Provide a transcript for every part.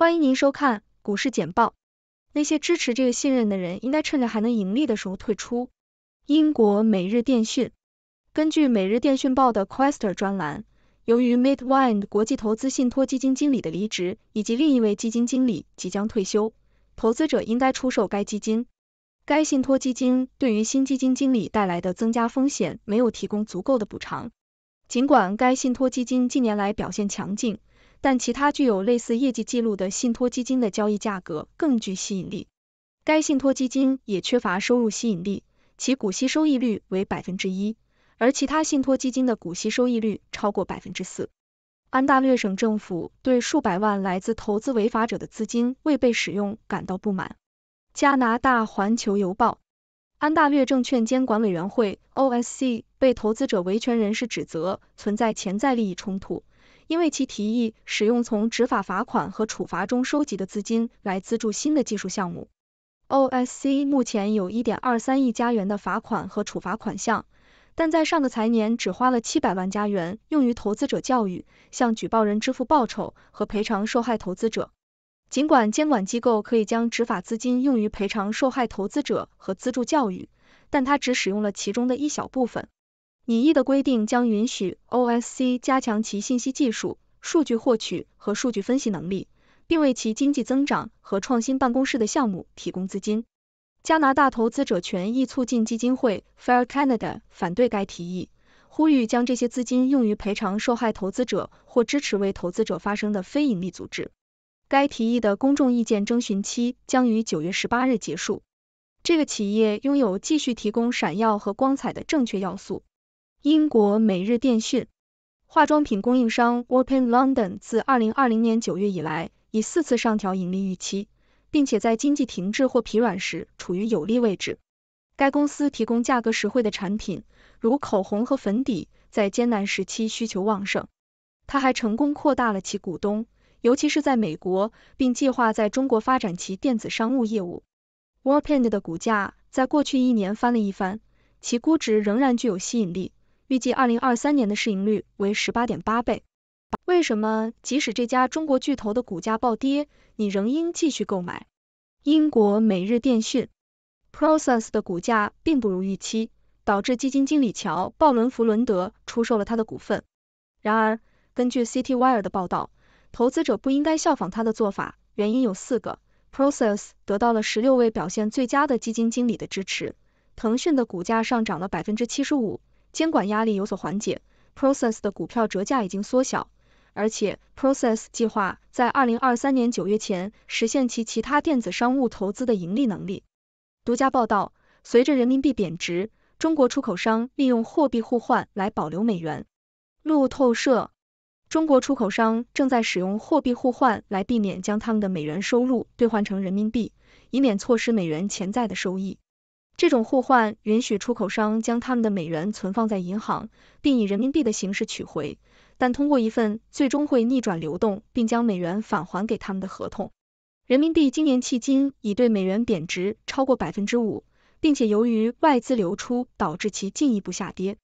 欢迎您收看股市简报。那些支持这个信任的人应该趁着还能盈利的时候退出。英国《每日电讯》根据《每日电讯报》的 q u e s t e r 专栏，由于 Midwind 国际投资信托基金经理的离职以及另一位基金经理即将退休，投资者应该出售该基金。该信托基金对于新基金经理带来的增加风险没有提供足够的补偿，尽管该信托基金近年来表现强劲。但其他具有类似业绩记录的信托基金的交易价格更具吸引力。该信托基金也缺乏收入吸引力，其股息收益率为百分之一，而其他信托基金的股息收益率超过百分之四。安大略省政府对数百万来自投资违法者的资金未被使用感到不满。加拿大环球邮报，安大略证券监管委员会 （OSC） 被投资者维权人士指责存在潜在利益冲突。因为其提议使用从执法罚款和处罚中收集的资金来资助新的技术项目，OSC 目前有1.23亿加元的罚款和处罚款项，但在上个财年只花了700万加元用于投资者教育、向举报人支付报酬和赔偿受害投资者。尽管监管机构可以将执法资金用于赔偿受害投资者和资助教育，但他只使用了其中的一小部分。提议的规定将允许 OSC 加强其信息技术、数据获取和数据分析能力，并为其经济增长和创新办公室的项目提供资金。加拿大投资者权益促进基金会 Fair Canada 反对该提议，呼吁将这些资金用于赔偿受害投资者或支持为投资者发生的非盈利组织。该提议的公众意见征询期将于九月十八日结束。这个企业拥有继续提供闪耀和光彩的正确要素。英国每日电讯，化妆品供应商 w a r p a i n London 自2020年9月以来，已四次上调盈利预期，并且在经济停滞或疲软时处于有利位置。该公司提供价格实惠的产品，如口红和粉底，在艰难时期需求旺盛。它还成功扩大了其股东，尤其是在美国，并计划在中国发展其电子商务业务。w a r p a i n 的股价在过去一年翻了一番，其估值仍然具有吸引力。预计二零二三年的市盈率为十八点八倍。为什么即使这家中国巨头的股价暴跌，你仍应继续购买？英国每日电讯，Process 的股价并不如预期，导致基金经理乔·鲍伦弗伦德出售了他的股份。然而，根据 Citywire 的报道，投资者不应该效仿他的做法，原因有四个。Process 得到了十六位表现最佳的基金经理的支持，腾讯的股价上涨了百分之七十五。监管压力有所缓解，Process 的股票折价已经缩小，而且 Process 计划在二零二三年九月前实现其其他电子商务投资的盈利能力。独家报道，随着人民币贬值，中国出口商利用货币互换来保留美元。路透社，中国出口商正在使用货币互换来避免将他们的美元收入兑换成人民币，以免错失美元潜在的收益。这种互换允许出口商将他们的美元存放在银行，并以人民币的形式取回，但通过一份最终会逆转流动并将美元返还给他们的合同。人民币今年迄今已对美元贬值超过百分之五，并且由于外资流出导致其进一步下跌。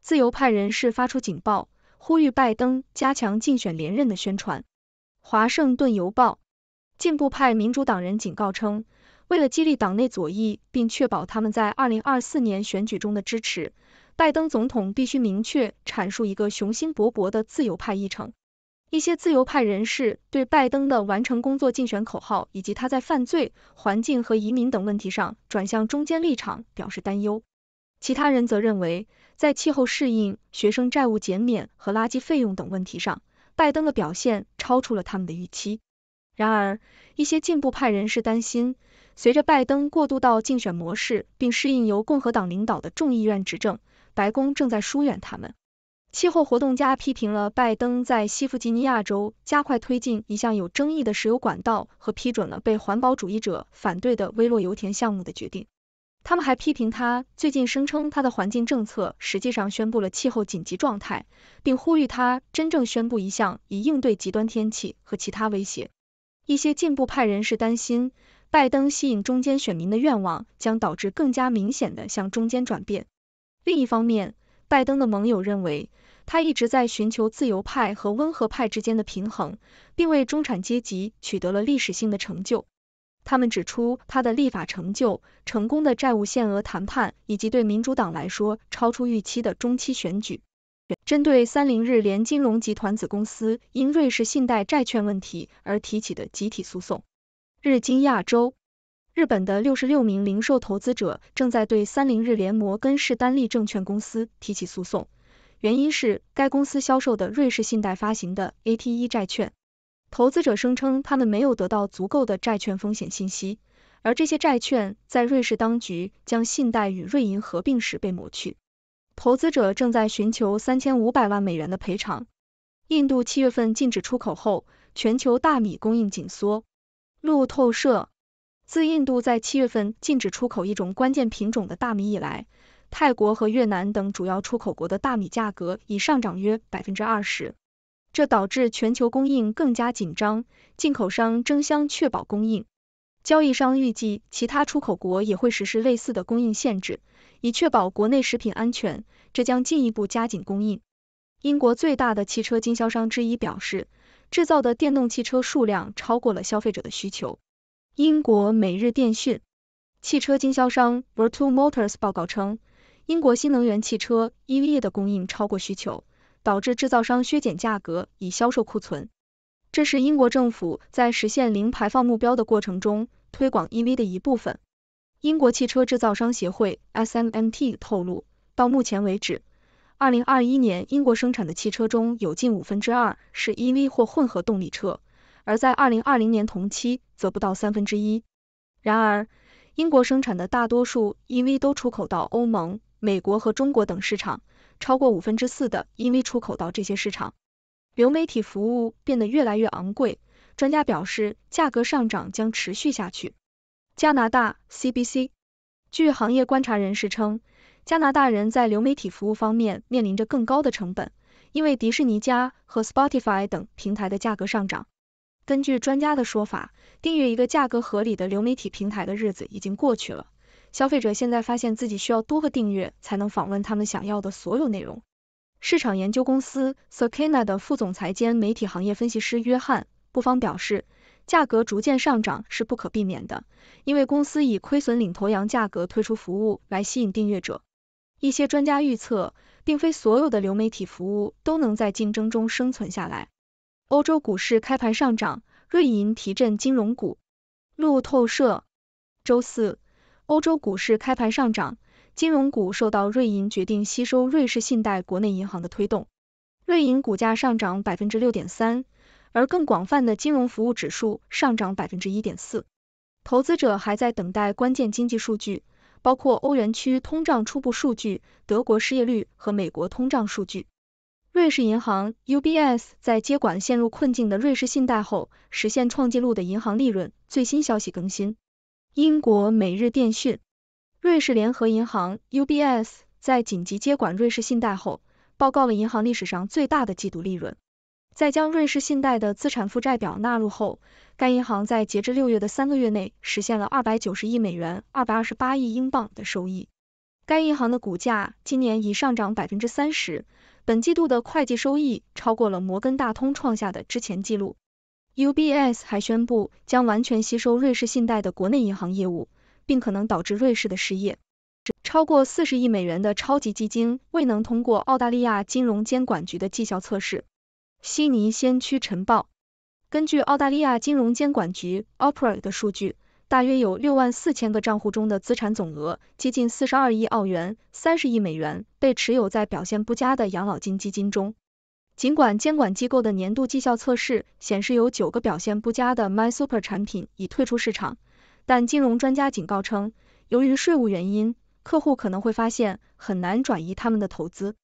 自由派人士发出警报，呼吁拜登加强竞选连任的宣传。华盛顿邮报进步派民主党人警告称。为了激励党内左翼，并确保他们在二零二四年选举中的支持，拜登总统必须明确阐述一个雄心勃勃的自由派议程。一些自由派人士对拜登的完成工作竞选口号以及他在犯罪、环境和移民等问题上转向中间立场表示担忧。其他人则认为，在气候适应、学生债务减免和垃圾费用等问题上，拜登的表现超出了他们的预期。然而，一些进步派人士担心。随着拜登过渡到竞选模式，并适应由共和党领导的众议院执政，白宫正在疏远他们。气候活动家批评了拜登在西弗吉尼亚州加快推进一项有争议的石油管道，和批准了被环保主义者反对的威洛油田项目的决定。他们还批评他最近声称他的环境政策实际上宣布了气候紧急状态，并呼吁他真正宣布一项以应对极端天气和其他威胁。一些进步派人士担心。拜登吸引中间选民的愿望将导致更加明显的向中间转变。另一方面，拜登的盟友认为，他一直在寻求自由派和温和派之间的平衡，并为中产阶级取得了历史性的成就。他们指出，他的立法成就、成功的债务限额谈判以及对民主党来说超出预期的中期选举。针对三菱日联金融集团子公司因瑞士信贷债券问题而提起的集体诉讼。日经亚洲，日本的六十六名零售投资者正在对三菱日联摩根士丹利证券公司提起诉讼，原因是该公司销售的瑞士信贷发行的 ATE 债券。投资者声称他们没有得到足够的债券风险信息，而这些债券在瑞士当局将信贷与瑞银合并时被抹去。投资者正在寻求三千五百万美元的赔偿。印度七月份禁止出口后，全球大米供应紧缩。路透社：自印度在七月份禁止出口一种关键品种的大米以来，泰国和越南等主要出口国的大米价格已上涨约百分之二十，这导致全球供应更加紧张，进口商争相确保供应。交易商预计，其他出口国也会实施类似的供应限制，以确保国内食品安全，这将进一步加紧供应。英国最大的汽车经销商之一表示。制造的电动汽车数量超过了消费者的需求。英国每日电讯汽车经销商 Virtu Motors 报告称，英国新能源汽车 EV 的供应超过需求，导致制造商削减价格以销售库存。这是英国政府在实现零排放目标的过程中推广 EV 的一部分。英国汽车制造商协会 SMMT 透露，到目前为止。二零二一年，英国生产的汽车中有近五分之二是 EV 或混合动力车，而在二零二零年同期则不到三分之一。然而，英国生产的大多数 EV 都出口到欧盟、美国和中国等市场，超过五分之四的 EV 出口到这些市场。流媒体服务变得越来越昂贵，专家表示价格上涨将持续下去。加拿大 CBC，据行业观察人士称。加拿大人在流媒体服务方面面临着更高的成本，因为迪士尼加和 Spotify 等平台的价格上涨。根据专家的说法，订阅一个价格合理的流媒体平台的日子已经过去了。消费者现在发现自己需要多个订阅才能访问他们想要的所有内容。市场研究公司 s i r n a 的副总裁兼媒体行业分析师约翰布方表示，价格逐渐上涨是不可避免的，因为公司以亏损领头羊价格推出服务来吸引订阅者。一些专家预测，并非所有的流媒体服务都能在竞争中生存下来。欧洲股市开盘上涨，瑞银提振金融股。路透社周四，欧洲股市开盘上涨，金融股受到瑞银决定吸收瑞士信贷国内银行的推动，瑞银股价上涨百分之六点三，而更广泛的金融服务指数上涨百分之一点四。投资者还在等待关键经济数据。包括欧元区通胀初步数据、德国失业率和美国通胀数据。瑞士银行 UBS 在接管陷入困境的瑞士信贷后，实现创纪录的银行利润。最新消息更新：英国每日电讯，瑞士联合银行 UBS 在紧急接管瑞士信贷后，报告了银行历史上最大的季度利润。在将瑞士信贷的资产负债表纳入后，该银行在截至六月的三个月内实现了二百九十亿美元、二百二十八亿英镑的收益。该银行的股价今年已上涨百分之三十，本季度的会计收益超过了摩根大通创下的之前记录。UBS 还宣布将完全吸收瑞士信贷的国内银行业务，并可能导致瑞士的失业。超过四十亿美元的超级基金未能通过澳大利亚金融监管局的绩效测试。悉尼先驱晨报根据澳大利亚金融监管局 p e r a 的数据，大约有六万四千个账户中的资产总额接近四十二亿澳元，三十亿美元被持有在表现不佳的养老金基金中。尽管监管机构的年度绩效测试显示有九个表现不佳的 MySuper 产品已退出市场，但金融专家警告称，由于税务原因，客户可能会发现很难转移他们的投资。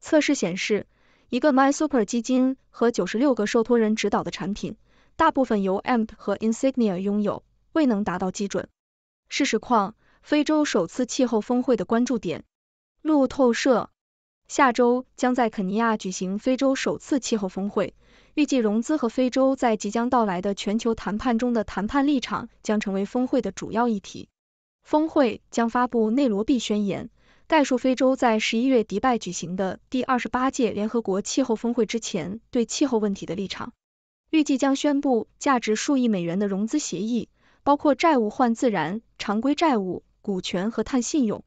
测试显示。一个 MySuper 基金和九十六个受托人指导的产品，大部分由 AMP 和 Insignia 拥有，未能达到基准。事实况，非洲首次气候峰会的关注点。路透社，下周将在肯尼亚举行非洲首次气候峰会，预计融资和非洲在即将到来的全球谈判中的谈判立场将成为峰会的主要议题。峰会将发布内罗毕宣言。概述非洲在十一月迪拜举行的第二十八届联合国气候峰会之前对气候问题的立场，预计将宣布价值数亿美元的融资协议，包括债务换自然、常规债务、股权和碳信用。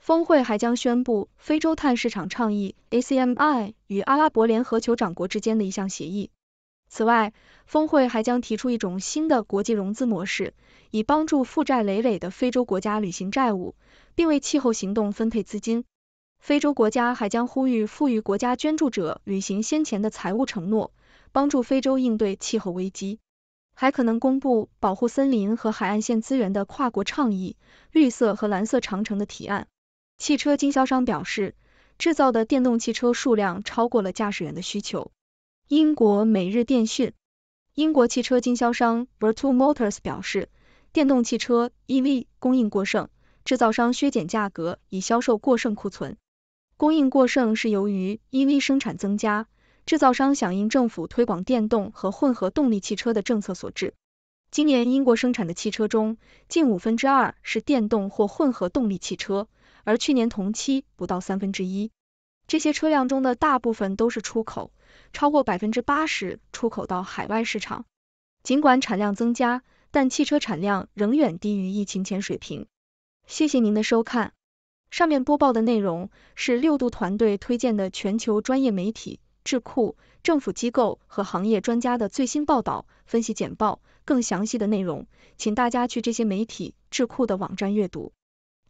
峰会还将宣布非洲碳市场倡议 （ACMI） 与阿拉伯联合酋长国之间的一项协议。此外，峰会还将提出一种新的国际融资模式，以帮助负债累累的非洲国家履行债务，并为气候行动分配资金。非洲国家还将呼吁富裕国家捐助者履行先前的财务承诺，帮助非洲应对气候危机。还可能公布保护森林和海岸线资源的跨国倡议“绿色和蓝色长城”的提案。汽车经销商表示，制造的电动汽车数量超过了驾驶员的需求。英国每日电讯，英国汽车经销商 Virtu Motors 表示，电动汽车 EV 供应过剩，制造商削减价格以销售过剩库存。供应过剩是由于 EV 生产增加，制造商响应政府推广电动和混合动力汽车的政策所致。今年英国生产的汽车中，近五分之二是电动或混合动力汽车，而去年同期不到三分之一。这些车辆中的大部分都是出口。超过百分之八十出口到海外市场，尽管产量增加，但汽车产量仍远低于疫情前水平。谢谢您的收看。上面播报的内容是六度团队推荐的全球专业媒体、智库、政府机构和行业专家的最新报道、分析简报。更详细的内容，请大家去这些媒体、智库的网站阅读。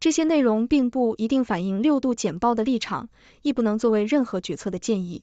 这些内容并不一定反映六度简报的立场，亦不能作为任何决策的建议。